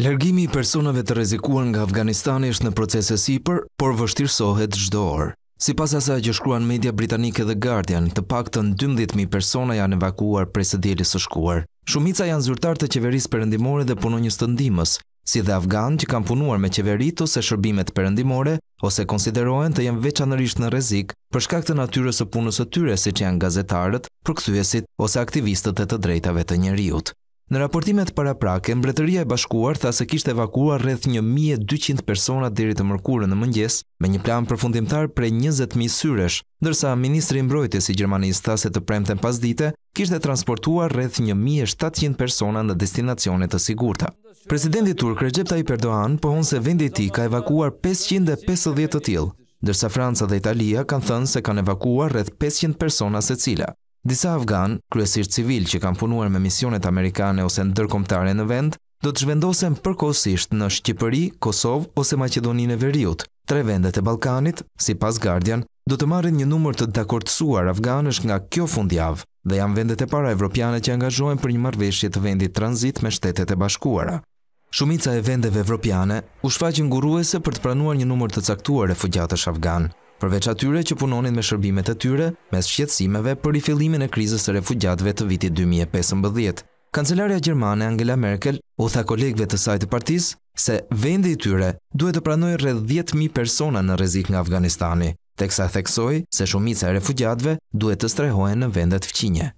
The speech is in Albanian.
Lërgimi i personave të rezikuan nga Afganistani është në procese sipër, por vështirësohet gjdo orë. Si pas asa që shkruan media britanike dhe Guardian, të pak të në 12.000 persona janë evakuar prej së djeli së shkuar. Shumica janë zyrtar të qeveris përëndimore dhe punonjës të ndimës, si dhe Afgan që kanë punuar me qeverit ose shërbimet përëndimore, ose konsiderohen të jenë veçanërisht në rezik për shkak të natyres o punës të tyre si që janë gazetarët, përkthyesit ose aktivistët e të drejtave të njeriut. Në raportimet para prake, mbretëria e bashkuar tha se kishtë evakuar rreth 1.200 persona diri të mërkurën në mëngjes, me një plan përfundimtar pre 20.000 syresh, dërsa Ministri Mbrojtjes si Gjermanis tha se të premten pas dite, kishtë e transportuar rreth 1.700 persona në destinacionet të sigurta. Presidenti Turk Recep Tayyip Erdogan pohon se vendi i tij ka evakuar 550 të tillë, ndërsa Franca dhe Italia kanë thënë se kanë evakuar rreth 500 persona secila. Disa afgan, kryesisht civil që kanë punuar me misionet amerikane ose ndërkombëtare në vend, do të zhvendosen përkohësisht në Shqipëri, Kosovë ose Maqedoninë e Veriut. Tre vendet e Ballkanit, sipas Guardian, do të marrin një numër të dakordsuar afganësh nga kjo fundjavë dhe janë vendet e para evropiane që angazhohen për një marrëveshje të vendit tranzit me Shtetet e Bashkuara. Shumica e vendeve evropiane u shfaqin nguruese për të pranuar një numër të caktuar refugjatësh afgan përveç atyre që punonin me shërbimet e tyre, mes shqetsimeve për rifillimin e krizës së refugjatëve të vitit 2015. Kancelaria gjermane Angela Merkel u tha kolegëve të saj të partisë se vendi i tyre duhet të pranojë rreth 10000 persona në rrezik nga Afganistani, teksa theksoi se shumica e refugjatëve duhet të strehohen në vendet fqinje.